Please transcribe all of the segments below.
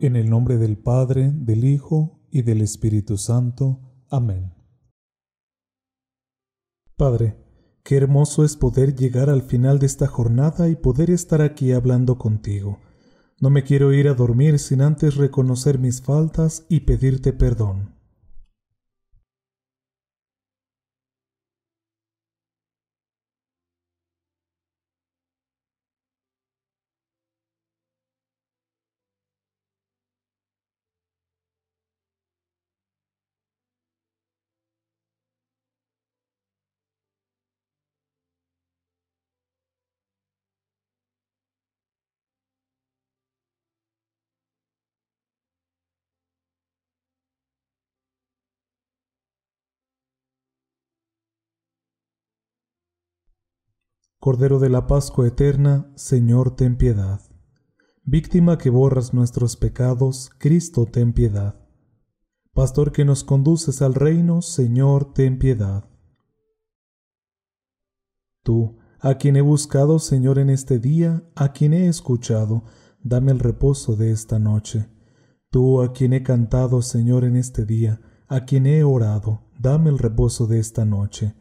En el nombre del Padre, del Hijo y del Espíritu Santo. Amén. Padre, qué hermoso es poder llegar al final de esta jornada y poder estar aquí hablando contigo. No me quiero ir a dormir sin antes reconocer mis faltas y pedirte perdón. Cordero de la Pascua eterna, Señor, ten piedad. Víctima que borras nuestros pecados, Cristo, ten piedad. Pastor que nos conduces al reino, Señor, ten piedad. Tú, a quien he buscado, Señor, en este día, a quien he escuchado, dame el reposo de esta noche. Tú, a quien he cantado, Señor, en este día, a quien he orado, dame el reposo de esta noche.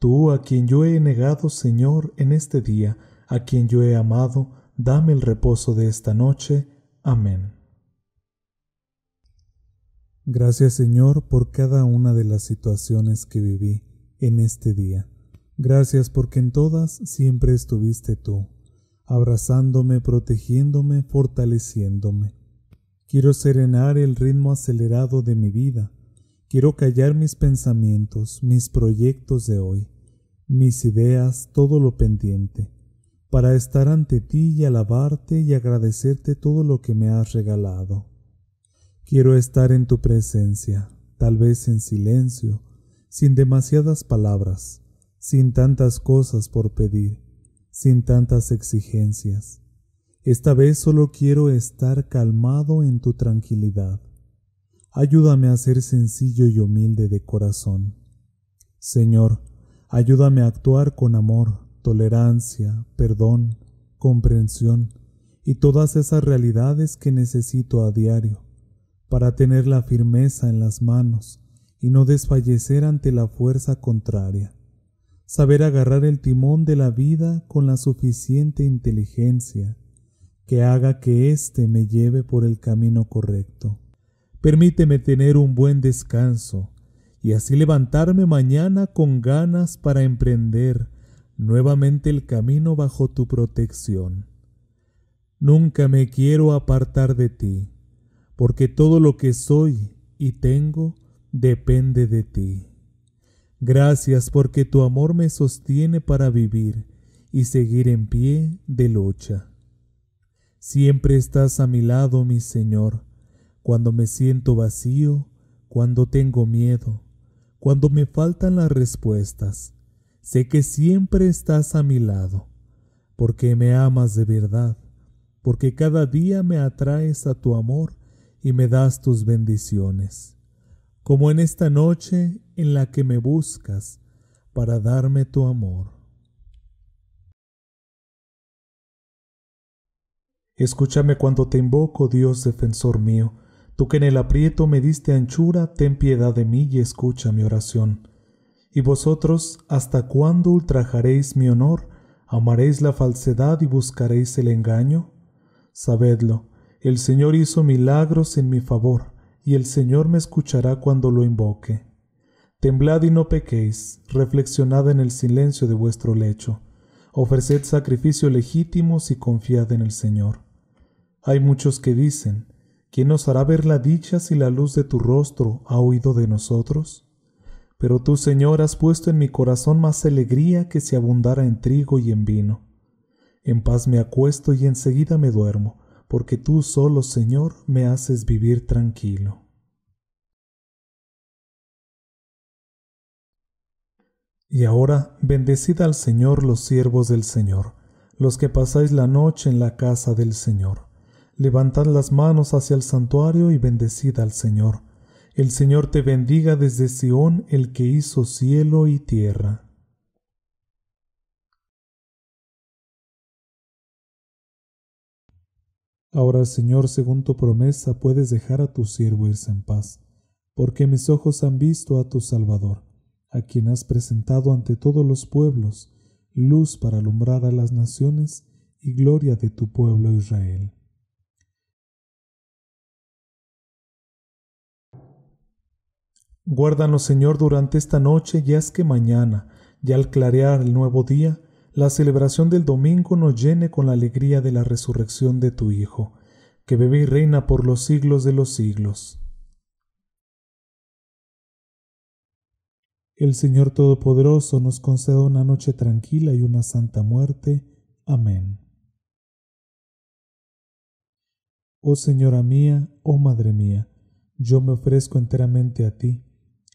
Tú a quien yo he negado, Señor, en este día, a quien yo he amado, dame el reposo de esta noche. Amén. Gracias Señor por cada una de las situaciones que viví en este día. Gracias porque en todas siempre estuviste tú, abrazándome, protegiéndome, fortaleciéndome. Quiero serenar el ritmo acelerado de mi vida Quiero callar mis pensamientos, mis proyectos de hoy, mis ideas, todo lo pendiente, para estar ante ti y alabarte y agradecerte todo lo que me has regalado. Quiero estar en tu presencia, tal vez en silencio, sin demasiadas palabras, sin tantas cosas por pedir, sin tantas exigencias. Esta vez solo quiero estar calmado en tu tranquilidad, Ayúdame a ser sencillo y humilde de corazón. Señor, ayúdame a actuar con amor, tolerancia, perdón, comprensión y todas esas realidades que necesito a diario, para tener la firmeza en las manos y no desfallecer ante la fuerza contraria. Saber agarrar el timón de la vida con la suficiente inteligencia que haga que éste me lleve por el camino correcto. Permíteme tener un buen descanso y así levantarme mañana con ganas para emprender nuevamente el camino bajo tu protección. Nunca me quiero apartar de ti, porque todo lo que soy y tengo depende de ti. Gracias porque tu amor me sostiene para vivir y seguir en pie de lucha. Siempre estás a mi lado, mi Señor, cuando me siento vacío, cuando tengo miedo, cuando me faltan las respuestas. Sé que siempre estás a mi lado, porque me amas de verdad, porque cada día me atraes a tu amor y me das tus bendiciones, como en esta noche en la que me buscas para darme tu amor. Escúchame cuando te invoco, Dios defensor mío, Tú que en el aprieto me diste anchura, ten piedad de mí y escucha mi oración. Y vosotros, ¿hasta cuándo ultrajaréis mi honor? ¿Amaréis la falsedad y buscaréis el engaño? Sabedlo, el Señor hizo milagros en mi favor, y el Señor me escuchará cuando lo invoque. Temblad y no pequéis, reflexionad en el silencio de vuestro lecho, ofreced sacrificios legítimos y confiad en el Señor. Hay muchos que dicen, ¿Quién nos hará ver la dicha si la luz de tu rostro ha huido de nosotros? Pero tú, Señor, has puesto en mi corazón más alegría que si abundara en trigo y en vino. En paz me acuesto y enseguida me duermo, porque tú solo, Señor, me haces vivir tranquilo. Y ahora, bendecid al Señor los siervos del Señor, los que pasáis la noche en la casa del Señor. Levantad las manos hacia el santuario y bendecid al Señor. El Señor te bendiga desde Sión, el que hizo cielo y tierra. Ahora, Señor, según tu promesa, puedes dejar a tu siervo irse en paz, porque mis ojos han visto a tu Salvador, a quien has presentado ante todos los pueblos, luz para alumbrar a las naciones y gloria de tu pueblo Israel. Guárdanos, Señor, durante esta noche y es que mañana, y al clarear el nuevo día, la celebración del domingo nos llene con la alegría de la resurrección de tu Hijo, que bebe y reina por los siglos de los siglos. El Señor Todopoderoso nos conceda una noche tranquila y una santa muerte. Amén. Oh Señora mía, oh Madre mía, yo me ofrezco enteramente a ti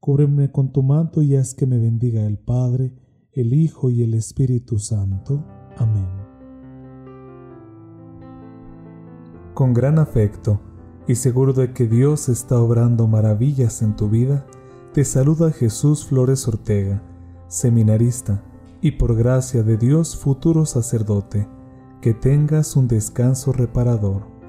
Cúbreme con tu manto y haz que me bendiga el Padre, el Hijo y el Espíritu Santo. Amén. Con gran afecto y seguro de que Dios está obrando maravillas en tu vida, te saluda Jesús Flores Ortega, seminarista y por gracia de Dios futuro sacerdote. Que tengas un descanso reparador.